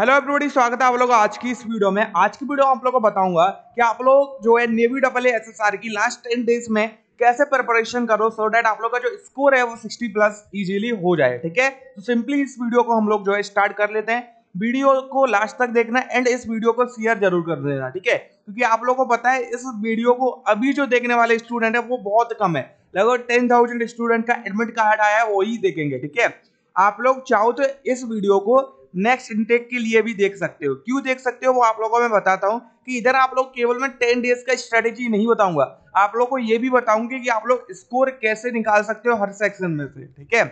Hello everybody स्वागत है आप लोग आज की इस वीडियो में आज की वीडियो में आप लोगों को बताऊंगा कि आप लोग जो है नेवी डबल ए एसएसआर की लास्ट टेन डेज में कैसे प्रिपरेशन करो सो डेट आप लोग का जो स्कोर है वो 60 प्लस इजीली हो जाए ठीक है तो सिंपली इस वीडियो को हम लोग जो है स्टार्ट कर लेते हैं वीडियो को लास्ट तक देखना एंड इस वीडियो को शेयर जरूर कर देना ठीक है क्योंकि आप लोगों को पता है इस वीडियो को अभी जो देखने वाले स्टूडेंट है वो बहुत कम है लगभग टेन थाउजेंड स्टूडेंट का एडमिट कार्ड आया है वही देखेंगे ठीक है आप लोग चाहो तो इस वीडियो को नेक्स्ट इनटेक के लिए भी देख सकते हो क्यों देख सकते हो वो आप लोगों को मैं बताता हूँ कि इधर आप लोग केवल मैं टेन डेज का स्ट्रेटेजी नहीं बताऊंगा आप लोग को ये भी बताऊंगी कि आप लोग स्कोर कैसे निकाल सकते हो हर सेक्शन में से ठीक है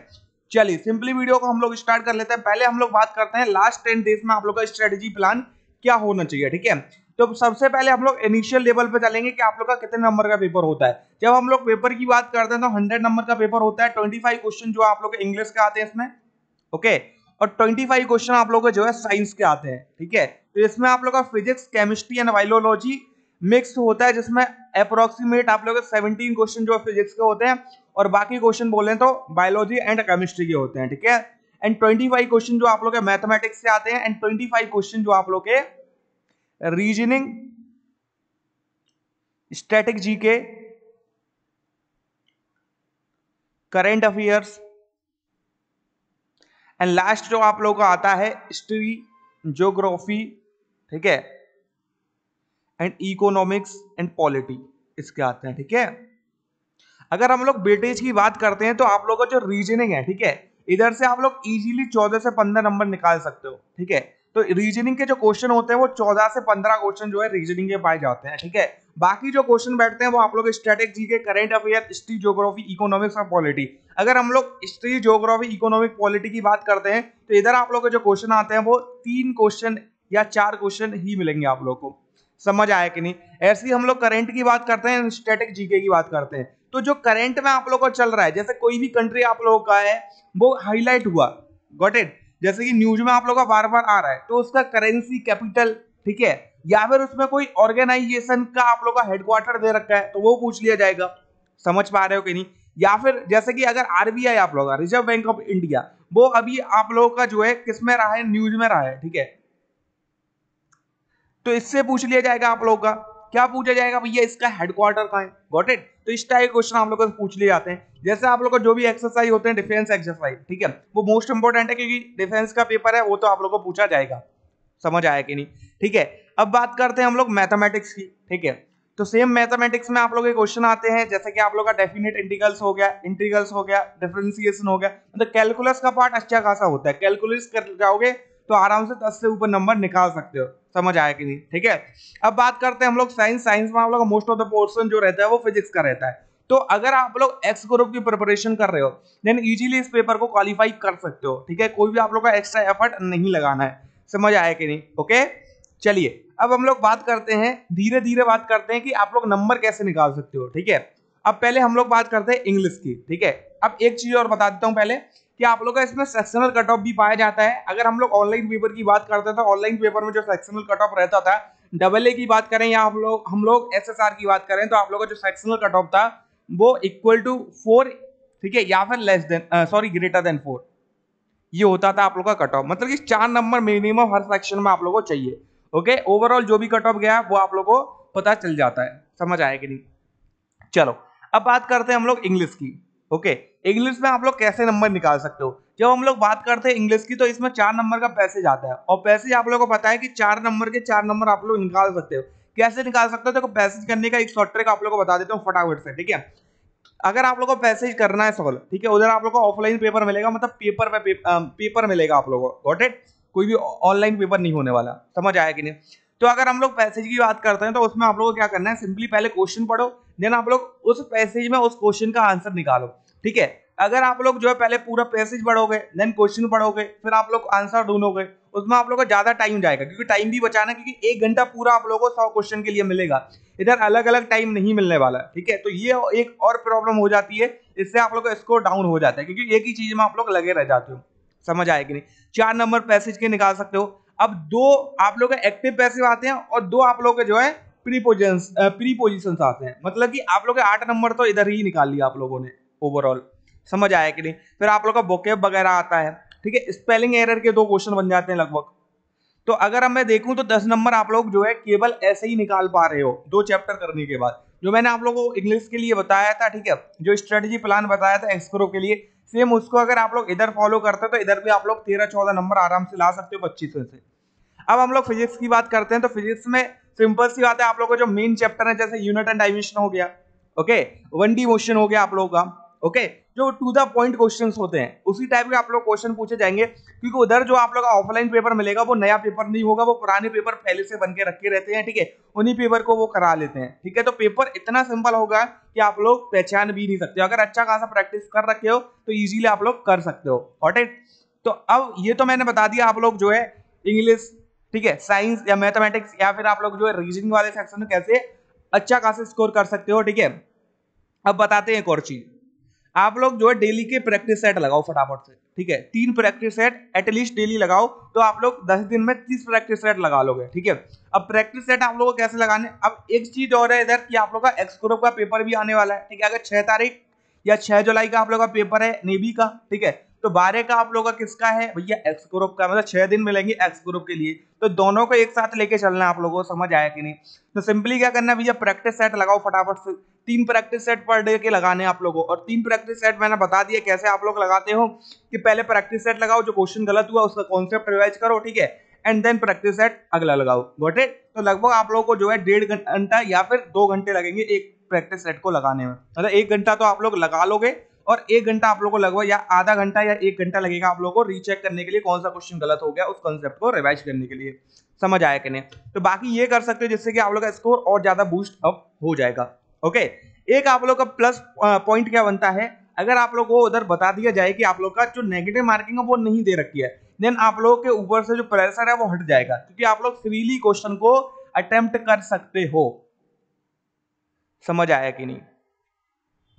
चलिए सिंपली वीडियो को हम लोग स्टार्ट कर लेते हैं पहले हम लोग बात करते हैं लास्ट टेन डेज में आप लोग का स्ट्रेटेजी प्लान क्या होना चाहिए ठीक है तो सबसे पहले हम लोग इनिशियल लेवल पे चलेंगे कि आप लोग का कितने नंबर का पेपर होता है जब हम लोग पेपर की बात करते हैं तो हंड्रेड नंबर का पेपर होता है ट्वेंटी फाइव क्वेश्चन जो आप लोग इंग्लिश के आते हैं इसमें ओके okay. और 25 क्वेश्चन आप लोग जो है साइंस के आते हैं ठीक है तो इसमें आप लोग का physics chemistry and biology mix होता है जिसमें अप्रोक्सीमेट आप लोग सेवनटीन क्वेश्चन जो फिजिक्स के होते हैं और बाकी क्वेश्चन बोले तो बायोलॉजी एंड केमिस्ट्री के होते हैं ठीक है एंड ट्वेंटी फाइव क्वेश्चन जो आप लोग के मैथमेटिक्स से आते हैं एंड ट्वेंटी फाइव क्वेश्चन जो आप लोग के रीजनिंग जी के करेंट अफेयर्स एंड लास्ट जो आप लोगों का आता है हिस्ट्री जोग्राफी ठीक है एंड इकोनॉमिक्स एंड पॉलिटी इसके आते हैं ठीक है अगर हम लोग बेटेज की बात करते हैं तो आप लोगों का जो रीजनिंग है ठीक है इधर से आप लोग इजीली चौदह से पंद्रह नंबर निकाल सकते हो ठीक है तो रीजनिंग के जो क्वेश्चन होते हैं वो चौदह से पंद्रह क्वेश्चन जो है रीजनिंग के पाए जाते हैं ठीक है बाकी जो क्वेश्चन बैठते हैं वो आप लोग strategy GK current affair history geography economics और पॉलिटी अगर हम लोग हिस्ट्री जोग्राफी इकोनॉमिक पॉलिटी की बात करते हैं तो इधर आप लोग के जो क्वेश्चन आते हैं वो तीन क्वेश्चन या चार क्वेश्चन ही मिलेंगे आप लोग को समझ आया कि नहीं ऐसी हम लोग करेंट की बात करते हैं स्टेटिक जीके की बात करते हैं तो जो करेंट में आप लोग को चल रहा है जैसे कोई भी कंट्री आप लोगों का है वो हाईलाइट हुआ गॉट इट जैसे कि न्यूज में आप लोग का बार बार आ रहा है तो उसका करेंसी कैपिटल ठीक है या फिर उसमें कोई ऑर्गेनाइजेशन का आप लोग का हेडक्वार्टर दे रखा है तो वो पूछ लिया जाएगा समझ पा रहे हो कि नहीं या फिर जैसे कि अगर आरबीआई आप लोग रिजर्व बैंक ऑफ इंडिया वो अभी आप लोगों का जो है किस में रहा है न्यूज में रहा है ठीक है तो इससे पूछ लिया जाएगा आप लोगों का क्या पूछा जाएगा भैया इसका हेडक्वार्टर कहा है गॉट इट तो इस टाइप क्वेश्चन आप लोग को पूछ लिए जाते हैं जैसे आप लोग का जो भी एक्सरसाइज होते हैं डिफेंस एक्सरसाइज ठीक है वो मोस्ट इंपॉर्टेंट है क्योंकि डिफेंस का पेपर है वो तो आप लोग को पूछा जाएगा समझ आया कि नहीं ठीक है अब बात करते हैं हम लोग मैथमेटिक्स की ठीक है तो सेम मैथमेटिक्स में आप लोग के क्वेश्चन आते हैं जैसे कि आप लोग का डेफिनेट इंटीग्रल्स हो गया इंटीग्रल्स हो गया डिफ्रेंसिएशन हो गया मतलब कैलकुलस का पार्ट अच्छा खासा होता है कैलकुलस कर जाओगे तो आराम से दस से ऊपर नंबर निकाल सकते हो समझ आया कि नहीं ठीक है अब बात करते हैं हम लोग साइंस साइंस में आप लोग मोस्ट ऑफ द पोर्सन जो रहता है वो फिजिक्स का रहता है तो अगर आप लोग एक्स ग्रुप की प्रिपरेशन कर रहे हो देन इजीली इस पेपर को क्वालिफाई कर सकते हो ठीक है कोई भी आप लोग का एक्स्ट्रा एफर्ट नहीं लगाना है समझ आया कि नहीं ओके चलिए अब हम लोग बात करते हैं धीरे धीरे बात करते हैं कि आप लोग नंबर कैसे निकाल सकते हो ठीक है अब पहले हम लोग बात करते हैं इंग्लिश की ठीक है अब एक चीज और बता देता हूँ पहले कि आप लोग का इसमें सेक्शनल कट ऑफ भी पाया जाता है अगर हम लोग ऑनलाइन पेपर की बात करते हैं तो ऑनलाइन पेपर में जो सेक्शनल कट ऑफ रहता था डबल ए की बात करें या हम लोग हम लोग एस की बात करें तो आप लोग का जो सेक्शनल कट ऑफ था वो इक्वल टू फोर ठीक है या फिर less than sorry greater than four ये होता था आप लोग का कट ऑफ मतलब कि चार नंबर मिनिमम हर सेक्शन में आप लोग को चाहिए ओके ओवरऑल जो भी कट ऑफ गया वो आप लोग को पता चल जाता है समझ आया कि नहीं चलो अब बात करते हैं हम लोग इंग्लिश की ओके इंग्लिश में आप लोग कैसे नंबर निकाल सकते हो जब हम लोग बात करते हैं इंग्लिश की तो इसमें चार नंबर का पैसेज आता है और पैसेज आप लोगों को पता है कि चार नंबर के चार नंबर आप लोग निकाल सकते हो कैसे निकाल सकते हो देखो पैसेज करने का एक शॉर्ट ट्रिक आप लोगों को बता देता हूँ फटाफट से ठीक है अगर आप लोगों को पैसेज करना है सॉल्व ठीक है उधर आप लोग को ऑफलाइन पेपर मिलेगा मतलब पेपर पे, पेपर मिलेगा आप लोग को गॉट इट कोई भी ऑनलाइन पेपर नहीं होने वाला समझ आया कि नहीं तो अगर हम लोग पैसेज की बात करते हैं तो उसमें आप लोगों को क्या करना है सिंपली पहले क्वेश्चन पढ़ो देन आप लोग उस पैसेज में उस क्वेश्चन का आंसर निकालो ठीक है अगर आप लोग जो है पहले पूरा पैसेज पढ़ोगे देन क्वेश्चन पढ़ोगे फिर आप लोग आंसर ढूंढोगे उसमें आप लोगों का ज़्यादा टाइम जाएगा क्योंकि टाइम भी बचाना क्योंकि एक घंटा पूरा आप लोगों को सौ क्वेश्चन के लिए मिलेगा इधर अलग अलग टाइम नहीं मिलने वाला ठीक है तो ये एक और प्रॉब्लम हो जाती है इससे आप लोग का स्कोर डाउन हो जाता है क्योंकि एक ही चीज़ में आप लोग लगे रह जाते हो समझ आएगी नहीं चार नंबर पैसेज के निकाल सकते हो अब दो आप लोग एक्टिव पैसिव आते हैं और दो आप लोग जो है प्रीपोजन प्रीपोजिशन आते हैं मतलब कि आप लोग आठ नंबर तो इधर ही निकाल लिया आप लोगों ने ओवरऑल समझ आया कि नहीं फिर आप लोग का बोकेब वगैरह आता है ठीक है स्पेलिंग एरर के दो क्वेश्चन बन जाते हैं लगभग तो अगर अब मैं देखूं तो दस नंबर आप लोग जो है केवल ऐसे ही निकाल पा रहे हो दो चैप्टर करने के बाद जो मैंने आप लोगों को इंग्लिश के लिए बताया था ठीक है जो स्ट्रेटजी प्लान बताया था एक्सप्रो के लिए सेम उसको अगर आप लोग इधर फॉलो करते हैं तो इधर भी आप लोग तेरह चौदह नंबर आराम से ला सकते हो पच्चीस में से अब हम लोग फिजिक्स की बात करते हैं तो फिजिक्स में सिंपल सी बात है आप लोग का जो मेन चैप्टर है जैसे यूनिट एंड डायमेंशन हो गया ओके वन डी मोशन हो गया आप लोगों का ओके जो टू द पॉइंट क्वेश्चंस होते हैं उसी टाइप के आप लोग क्वेश्चन पूछे जाएंगे क्योंकि उधर जो आप लोग का ऑफलाइन पेपर मिलेगा वो नया पेपर नहीं होगा वो पुराने पेपर पहले से बन के रखे रहते हैं ठीक है उन्हीं पेपर को वो करा लेते हैं ठीक है तो पेपर इतना सिंपल होगा कि आप लोग पहचान भी नहीं सकते अगर अच्छा खासा प्रैक्टिस कर रखे हो तो ईजिली आप लोग कर सकते हो हॉट इट तो अब ये तो मैंने बता दिया आप लोग जो है इंग्लिश ठीक है साइंस या मैथमेटिक्स या फिर आप लोग जो है रीजनिंग वाले सेक्शन में कैसे अच्छा खासा स्कोर कर सकते हो ठीक है अब बताते हैं एक और चीज़ आप लोग जो है डेली के प्रैक्टिस सेट लगाओ फटाफट से ठीक है तीन प्रैक्टिस सेट एटलीस्ट डेली लगाओ तो आप लोग दस दिन में तीस प्रैक्टिस सेट लगा लोगे ठीक है अब प्रैक्टिस सेट आप लोगों को कैसे लगाने अब एक चीज और है इधर कि आप लोग का ग्रुप का पेपर भी आने वाला है ठीक है अगर छह तारीख या छह जुलाई का आप लोग का पेपर है नेवी का ठीक है तो बारह का आप लोगों का किसका है भैया एक्स ग्रुप का मतलब छह दिन मिलेंगे एक्स ग्रुप के लिए तो दोनों को एक साथ लेके चलना है आप लोगों को समझ आया कि नहीं तो सिंपली क्या करना है भैया प्रैक्टिस सेट लगाओ फटाफट से तीन प्रैक्टिस सेट पर डे के लगाने आप लोगों और तीन प्रैक्टिस सेट मैंने बता दिया कैसे आप लोग लगाते हो कि पहले प्रैक्टिस सेट लगाओ जो क्वेश्चन गलत हुआ उसका कॉन्सेप्ट रिवाइज करो ठीक है एंड देन प्रैक्टिस सेट अगला लगाओ गोटे तो लगभग आप लोगों को जो है डेढ़ घंटा या फिर दो घंटे लगेंगे एक प्रैक्टिस सेट को लगाने में मतलब एक घंटा तो आप लोग लगा लोगे और एक घंटा आप लोग को लगभग या आधा घंटा या एक घंटा लगेगा आप लोग को रीचेक करने के लिए कौन सा क्वेश्चन गलत हो गया उस कॉन्सेप्ट को रिवाइज करने के लिए समझ आया कि नहीं तो बाकी ये कर सकते हो जिससे कि आप लोग का स्कोर और ज़्यादा बूस्ट अप हो जाएगा ओके एक आप लोग का प्लस पॉइंट क्या बनता है अगर आप लोग को उधर बता दिया जाए कि आप लोग का जो नेगेटिव मार्किंग है वो नहीं दे रखी है देन आप लोगों के ऊपर से जो प्रेशर है वो हट जाएगा क्योंकि आप लोग फ्रीली क्वेश्चन को अटेम्प्ट कर सकते हो समझ आया कि नहीं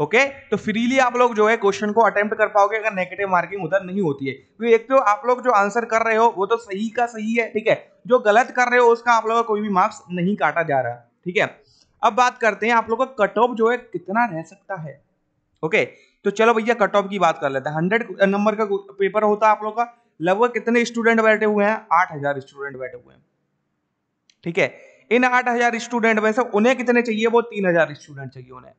ओके तो फ्रीली आप लोग जो है क्वेश्चन को अटेम्प्ट कर पाओगे अगर नेगेटिव मार्किंग उधर नहीं होती है क्योंकि तो एक तो आप लोग जो आंसर कर रहे हो वो तो सही का सही है ठीक है जो गलत कर रहे हो उसका आप लोगों का कोई भी मार्क्स नहीं काटा जा रहा ठीक है अब बात करते हैं आप लोगों का कट ऑफ जो है कितना रह सकता है ओके तो चलो भैया कट ऑफ की बात कर लेते हैं हंड्रेड नंबर का पेपर होता है आप लोग का लगभग कितने स्टूडेंट बैठे हुए हैं आठ हजार स्टूडेंट बैठे हुए हैं ठीक है इन आठ हजार स्टूडेंट में से उन्हें कितने चाहिए वो तीन हजार स्टूडेंट चाहिए उन्हें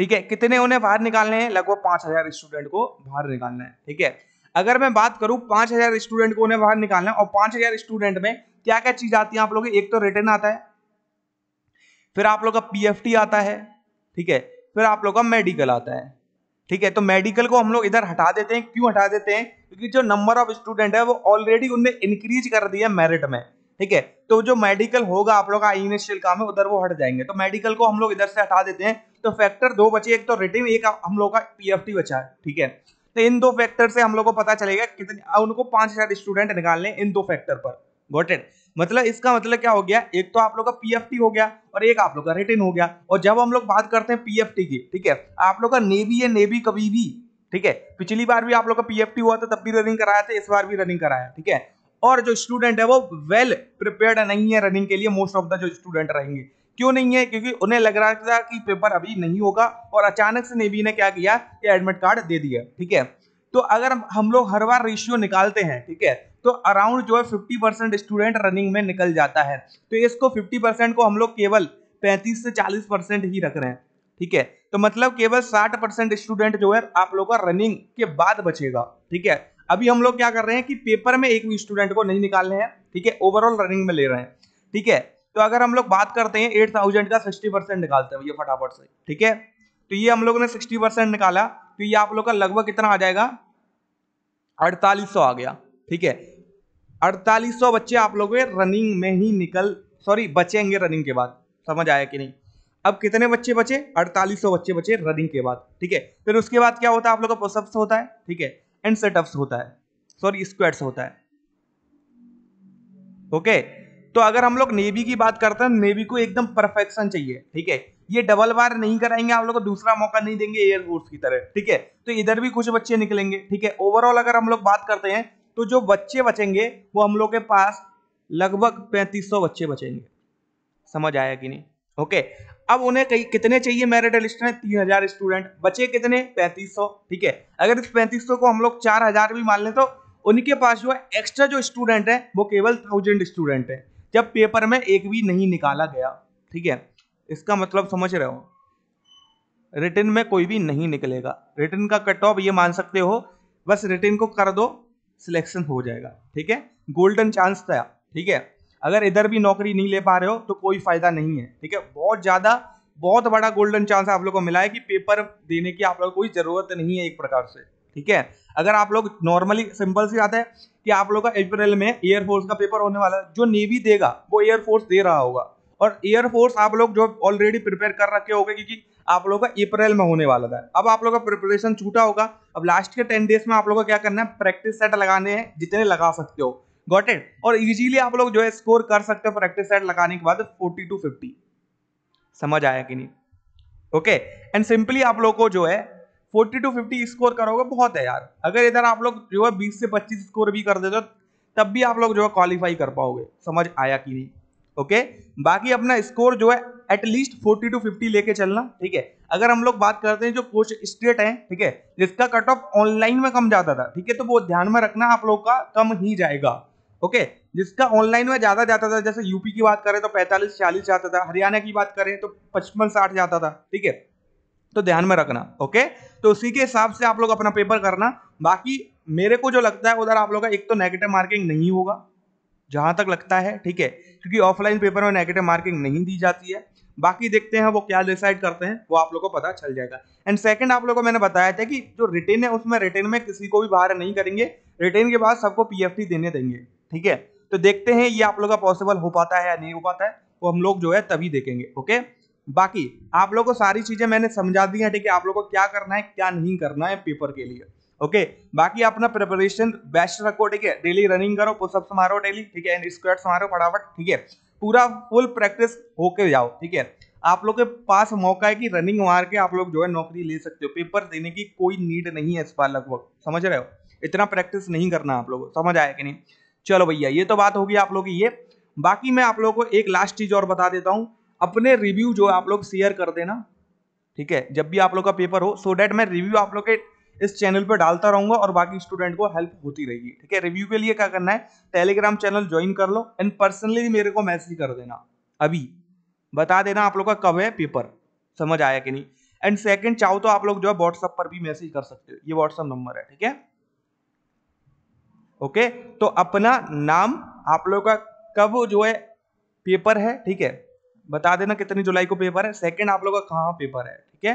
ठीक है कितने उन्हें बाहर निकालने हैं लगभग पांच हजार स्टूडेंट को बाहर निकालना है ठीक है अगर मैं बात करूं पांच हजार स्टूडेंट को उन्हें बाहर निकालना है और पांच हजार स्टूडेंट में क्या क्या चीज आती है आप लोग एक तो रिटर्न आता है फिर आप लोग का पी आता है ठीक है फिर आप लोग का मेडिकल आता है ठीक है तो मेडिकल को हम लोग इधर हटा देते हैं क्यों हटा देते हैं क्योंकि जो नंबर ऑफ स्टूडेंट है वो ऑलरेडी उनने इंक्रीज कर दिया मेरिट में ठीक है तो जो मेडिकल होगा आप लोग का इनिशियल काम है उधर वो हट जाएंगे तो मेडिकल को हम लोग इधर से हटा देते हैं तो फैक्टर दो बचे एक तो रिटिव एक हम लोग का टी बचा है ठीक है तो इन दो फैक्टर से हम लोग को पता चलेगा कितने उनको पांच हजार स्टूडेंट निकालने इन दो फैक्टर पर गोट इट मतलब इसका मतलब क्या हो गया एक तो आप लोग का पीएफटी हो गया और एक आप लोग का रिटिन हो गया और जब हम लोग बात करते हैं पीएफटी की ठीक है आप लोग का नेवी है नेवी कभी भी ठीक है पिछली बार भी आप लोग का पीएफटी हुआ था तब भी रनिंग कराया था इस बार भी रनिंग कराया ठीक है और जो स्टूडेंट है वो वेल प्रिपेयर्ड नहीं है रनिंग के लिए मोस्ट ऑफ द जो स्टूडेंट रहेंगे क्यों नहीं है क्योंकि उन्हें लग रहा था कि पेपर अभी नहीं होगा और अचानक से नेवी ने क्या किया कि एडमिट कार्ड दे दिया ठीक है तो अगर हम लोग हर बार रेशियो निकालते हैं ठीक है तो अराउंड जो है फिफ्टी परसेंट स्टूडेंट रनिंग में निकल जाता है तो इसको फिफ्टी परसेंट को हम लोग केवल पैंतीस से चालीस परसेंट ही रख रहे हैं ठीक है तो मतलब केवल साठ परसेंट स्टूडेंट जो है आप लोग का रनिंग के बाद बचेगा ठीक है अभी हम लोग क्या कर रहे हैं कि पेपर में एक भी स्टूडेंट को नहीं निकाल रहे हैं ठीक है ओवरऑल रनिंग में ले रहे हैं ठीक है तो अगर हम लोग बात करते हैं एट थाउजेंड का सिक्सटी परसेंट निकालते हैं ये फटाफट से ठीक है तो ये हम लोग ने सिक्सटी परसेंट निकाला तो ये आप लोग का लगभग कितना आ जाएगा अड़तालीस सौ आ गया ठीक है अड़तालीस सौ बच्चे आप लोग रनिंग में ही निकल सॉरी बचेंगे रनिंग के बाद समझ आया कि नहीं अब कितने बच्चे बचे अड़तालीस सौ बच्चे बचे रनिंग के बाद ठीक है फिर उसके बाद क्या होता है आप लोग का पुशअप्स होता है ठीक है एंड सेटअप्स होता है सॉरी स्क्वेड्स होता है ओके okay? तो अगर हम लोग नेवी की बात करते हैं नेवी को एकदम परफेक्शन चाहिए ठीक है ये डबल बार नहीं कराएंगे आप लोग को दूसरा मौका नहीं देंगे एयरफोर्स की तरह ठीक है तो इधर भी कुछ बच्चे निकलेंगे ठीक है ओवरऑल अगर हम लोग बात करते हैं तो जो बच्चे बचेंगे वो हम लोग के पास लगभग पैंतीस बच्चे बचेंगे समझ आया कि नहीं ओके अब उन्हें कई कितने चाहिए मेरिट लिस्ट में तीन हजार स्टूडेंट बचे कितने पैंतीस सौ ठीक है अगर इस पैंतीस सौ को हम लोग चार हजार भी मान लें तो उनके पास जो है एक्स्ट्रा जो स्टूडेंट है वो केवल थाउजेंड स्टूडेंट है जब पेपर में एक भी नहीं निकाला गया ठीक है इसका मतलब समझ रहे हो रिटर्न में कोई भी नहीं निकलेगा रिटर्न का कट ऑफ ये मान सकते हो बस रिटर्न को कर दो सिलेक्शन हो जाएगा ठीक है गोल्डन चांस था ठीक है अगर इधर भी नौकरी नहीं ले पा रहे हो तो कोई फ़ायदा नहीं है ठीक है बहुत ज़्यादा बहुत बड़ा गोल्डन चांस आप लोग को मिला है कि पेपर देने की आप लोग कोई ज़रूरत नहीं है एक प्रकार से ठीक है अगर आप लोग नॉर्मली सिंपल सी बात है कि आप लोग का अप्रैल में एयरफोर्स का पेपर होने वाला है जो नेवी देगा वो एयरफोर्स दे रहा होगा और एयरफोर्स आप लोग जो ऑलरेडी प्रिपेयर कर रखे होगा क्योंकि आप लोग का अप्रैल में होने वाला था अब आप लोग का प्रिपरेशन छूटा होगा अब लास्ट के टेन डेज में आप लोग का क्या करना है प्रैक्टिस सेट लगाने हैं जितने लगा सकते हो गॉट इट और इजीली आप लोग जो है स्कोर कर सकते हो प्रैक्टिस सेट लगाने के बाद फोर्टी टू फिफ्टी समझ आया कि नहीं ओके एंड सिंपली आप लोग को जो है फोर्टी टू फिफ्टी स्कोर करोगे बहुत है यार अगर इधर आप लोग जो है बीस से पच्चीस स्कोर भी कर देते हो तब भी आप लोग जो है क्वालिफाई कर पाओगे समझ आया कि नहीं ओके बाकी अपना स्कोर जो है एटलीस्ट फोर्टी टू फिफ्टी लेके चलना ठीक है अगर हम लोग बात करते हैं जो कोच स्टेट है ठीक है जिसका कट ऑफ ऑनलाइन में कम जाता था ठीक है तो वो ध्यान में रखना आप लोग का कम ही जाएगा ओके जिसका ऑनलाइन में ज़्यादा जाता था जैसे यूपी की बात करें तो पैंतालीस चालीस जाता था हरियाणा की बात करें तो पचपन साठ जाता था ठीक है तो ध्यान में रखना ओके तो उसी के हिसाब से आप लोग अपना पेपर करना बाकी मेरे को जो लगता है उधर आप लोग का एक तो नेगेटिव मार्किंग नहीं होगा जहां तक लगता है ठीक है क्योंकि ऑफलाइन पेपर में नेगेटिव मार्किंग नहीं दी जाती है बाकी देखते हैं वो क्या डिसाइड करते हैं वो आप लोग को पता चल जाएगा एंड सेकंड आप लोग को मैंने बताया था कि जो रिटेन है उसमें रिटेन में किसी को भी बाहर नहीं करेंगे रिटेन के बाद सबको पीएफटी देने देंगे ठीक है तो देखते हैं ये आप लोग का पॉसिबल हो पाता है या नहीं हो पाता है वो हम लोग जो है तभी देखेंगे ओके बाकी आप लोगों को सारी चीजें मैंने समझा दी है ठीक है आप लोगों को क्या करना है क्या नहीं करना है पेपर के लिए ओके बाकी अपना प्रिपरेशन बेस्ट रखो ठीक है डेली रनिंग करो पुशअप्स मारो डेली ठीक है एंड स्क्वाट्स मारो फटाफट ठीक है पूरा फुल प्रैक्टिस होके जाओ ठीक है आप लोग के पास मौका है कि रनिंग मार के आप लोग जो है नौकरी ले सकते हो पेपर देने की कोई नीड नहीं है इस बार लगभग समझ रहे हो इतना प्रैक्टिस नहीं करना आप लोग समझ आया कि नहीं चलो भैया ये तो बात होगी आप लोग की ये बाकी मैं आप लोगों को एक लास्ट चीज़ और बता देता हूँ अपने रिव्यू जो आप लोग शेयर कर देना ठीक है जब भी आप लोग का पेपर हो सो so डैट मैं रिव्यू आप लोग के इस चैनल पर डालता रहूंगा और बाकी स्टूडेंट को हेल्प होती रहेगी ठीक है रिव्यू के लिए क्या करना है टेलीग्राम चैनल ज्वाइन कर लो एंड पर्सनली मेरे को मैसेज कर देना अभी बता देना आप लोग का कब है पेपर समझ आया कि नहीं एंड सेकंड चाहो तो आप लोग जो है व्हाट्सअप पर भी मैसेज कर सकते हो ये व्हाट्सअप नंबर है ठीक है ओके तो अपना नाम आप लोगों का कब जो है पेपर है ठीक है बता देना कितनी जुलाई को पेपर है सेकंड आप लोग का कहाँ पेपर है ठीक है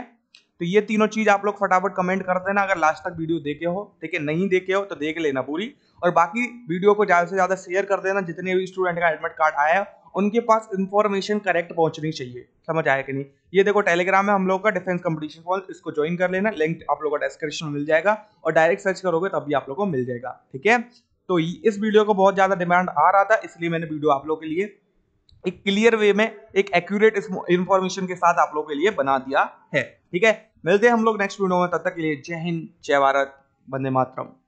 तो ये तीनों चीज आप लोग फटाफट कमेंट कर देना अगर लास्ट तक वीडियो देखे हो ठीक है नहीं देखे हो तो देख लेना पूरी और बाकी वीडियो को ज़्यादा से ज़्यादा शेयर कर देना जितने भी स्टूडेंट का एडमिट कार्ड आया है उनके पास इन्फॉर्मेशन करेक्ट पहुंचनी चाहिए समझ आया कि नहीं ये देखो टेलीग्राम में हम लोग का डिफेंस कंपटीशन कॉल इसको ज्वाइन कर लेना लिंक आप लोगों का डिस्क्रिप्शन में मिल जाएगा और डायरेक्ट सर्च करोगे तब भी आप लोग को मिल जाएगा ठीक है तो इस वीडियो को बहुत ज़्यादा डिमांड आ रहा था इसलिए मैंने वीडियो आप लोग के लिए एक क्लियर वे में एक एक्यूरेट इन्फॉर्मेशन के साथ आप लोग के लिए बना दिया है ठीक है मिलते हैं हम लोग नेक्स्ट वीडियो में तब तक के लिए जय हिंद जय भारत वंदे मातरम